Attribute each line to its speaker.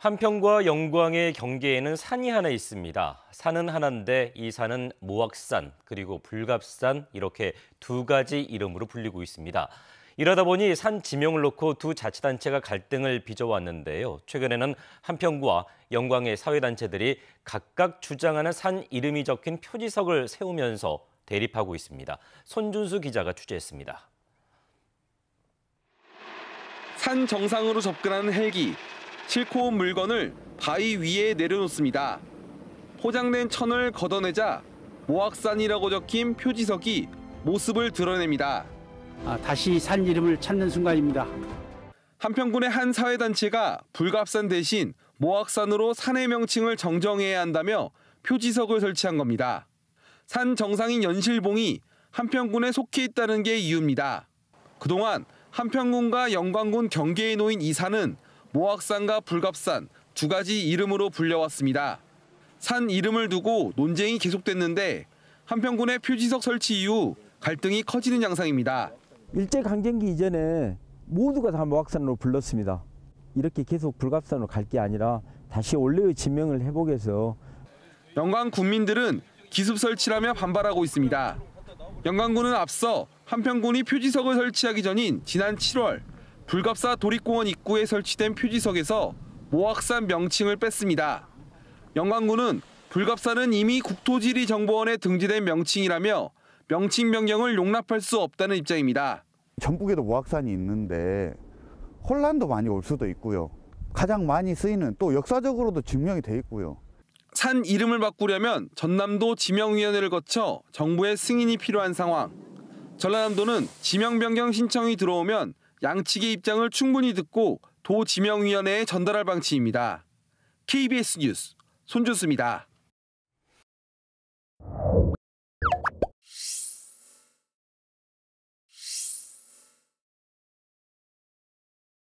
Speaker 1: 한평과 영광의 경계에는 산이 하나 있습니다. 산은 하나인데 이 산은 모악산 그리고 불갑산 이렇게 두 가지 이름으로 불리고 있습니다. 이러다 보니 산 지명을 놓고 두 자치단체가 갈등을 빚어왔는데요. 최근에는 한평구와 영광의 사회단체들이 각각 주장하는 산 이름이 적힌 표지석을 세우면서 대립하고 있습니다. 손준수 기자가 취재했습니다.
Speaker 2: 산 정상으로 접근하는 헬기 실고 온 물건을 바위 위에 내려놓습니다. 포장된 천을 걷어내자 모악산이라고 적힌 표지석이 모습을 드러냅니다. 아, 다시 산 이름을 찾는 순간입니다. 한평군의 한 사회단체가 불갑산 대신 모악산으로 산의 명칭을 정정해야 한다며 표지석을 설치한 겁니다. 산 정상인 연실봉이 한평군에 속해 있다는 게 이유입니다. 그동안 한평군과 영광군 경계에 놓인 이 산은 모악산과 불갑산 두 가지 이름으로 불려왔습니다. 산 이름을 두고 논쟁이 계속됐는데 한평군의 표지석 설치 이후 갈등이 커지는 양상입니다.
Speaker 3: 일제강점기 이전에 모두가 다 모악산으로 불렀습니다. 이렇게 계속 불갑산으로 갈 게 아니라 다시 원래의 지명을 회복해서
Speaker 2: 영광 군민들은 기습 설치라며 반발하고 있습니다. 영광군은 앞서 한평군이 표지석을 설치하기 전인 지난 7월 불갑사 도립공원 입구에 설치된 표지석에서 모악산 명칭을 뺐습니다. 영광군은 불갑사는 이미 국토지리정보원에 등재된 명칭이라며 명칭 변경을 용납할 수 없다는 입장입니다.
Speaker 4: 전북에도 모악산이 있는데 혼란도 많이 올 수도 있고요. 가장 많이 쓰이는 또 역사적으로도 증명이 돼 있고요.
Speaker 2: 산 이름을 바꾸려면 전남도 지명위원회를 거쳐 정부의 승인이 필요한 상황. 전라남도는 지명 변경 신청이 들어오면 양측의 입장을 충분히 듣고 도지명위원회에 전달할 방침입니다. KBS 뉴스 손준수입니다.